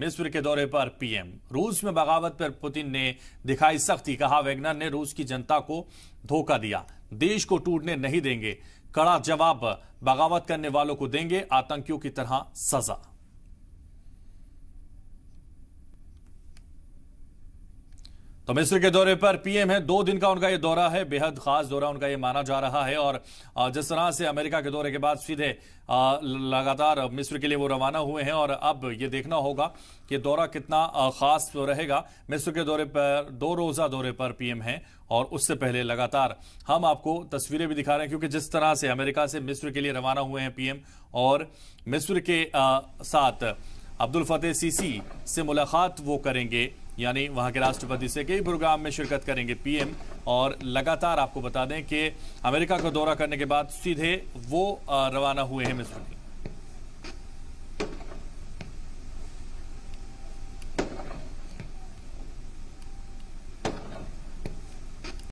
मिस्र के दौरे पर पीएम रूस में बगावत पर पुतिन ने दिखाई सख्ती कहा वेगनर ने रूस की जनता को धोखा दिया देश को टूटने नहीं देंगे कड़ा जवाब बगावत करने वालों को देंगे आतंकियों की तरह सजा तो मिस्र के दौरे पर पीएम है दो दिन का उनका यह दौरा है बेहद खास दौरा उनका यह माना जा रहा है और जिस तरह से अमेरिका के दौरे के बाद सीधे लगातार मिस्र के लिए वो रवाना हुए हैं और अब ये देखना होगा कि दौरा कितना खास रहेगा मिस्र के दौरे पर दो रोज़ा दौरे पर पीएम है और उससे पहले लगातार हम आपको तस्वीरें भी दिखा रहे हैं क्योंकि जिस तरह से अमेरिका से मिस्र के लिए रवाना हुए हैं पीएम और मिस्र के साथ अब्दुल फतेह सीसी से मुलाकात वो करेंगे यानी वहां के राष्ट्रपति से कई प्रोग्राम में शिरकत करेंगे पीएम और लगातार आपको बता दें कि अमेरिका का दौरा करने के बाद सीधे वो रवाना हुए हैं मिस्टर